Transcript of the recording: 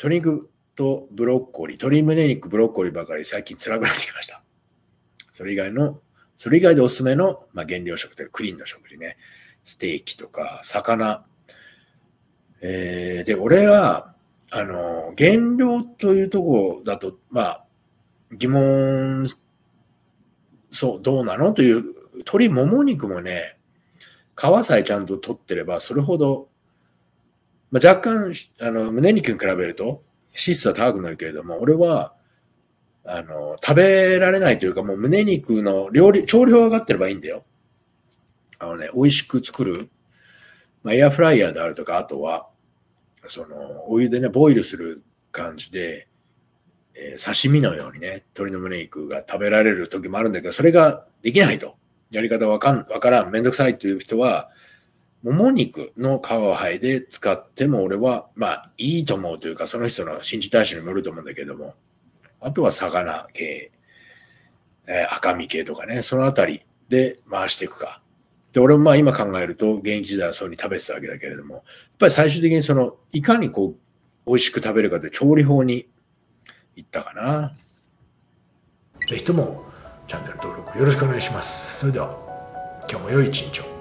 鶏肉とブロッコリー、鶏胸肉、ブロッコリーばかり最近辛くなってきました。それ以外の、それ以外でおすすめの、まあ、原料食というクリーンの食事ね。ステーキとか、魚。えー、で、俺は、あの、原料というとこだと、まあ、疑問、そう、どうなのという、鶏もも肉もね、皮さえちゃんと取ってれば、それほどまあ、若干、あの、胸肉に比べると、脂質は高くなるけれども、俺は、あの、食べられないというか、もう胸肉の料理、調理量上がってればいいんだよ。あのね、美味しく作る、まあ、エアフライヤーであるとか、あとは、その、お湯でね、ボイルする感じで、えー、刺身のようにね、鶏の胸肉が食べられる時もあるんだけど、それができないと。やり方わかん、わからん、めんどくさいという人は、もも肉の皮を剥いで使っても俺は、まあいいと思うというか、その人の信じたいにもよると思うんだけども、あとは魚系、えー、赤身系とかね、そのあたりで回していくか。で、俺もまあ今考えると、現役時代はそうに食べてたわけだけれども、やっぱり最終的にその、いかにこう、美味しく食べるかで調理法にいったかな。ぜひともチャンネル登録よろしくお願いします。それでは、今日も良い一日を。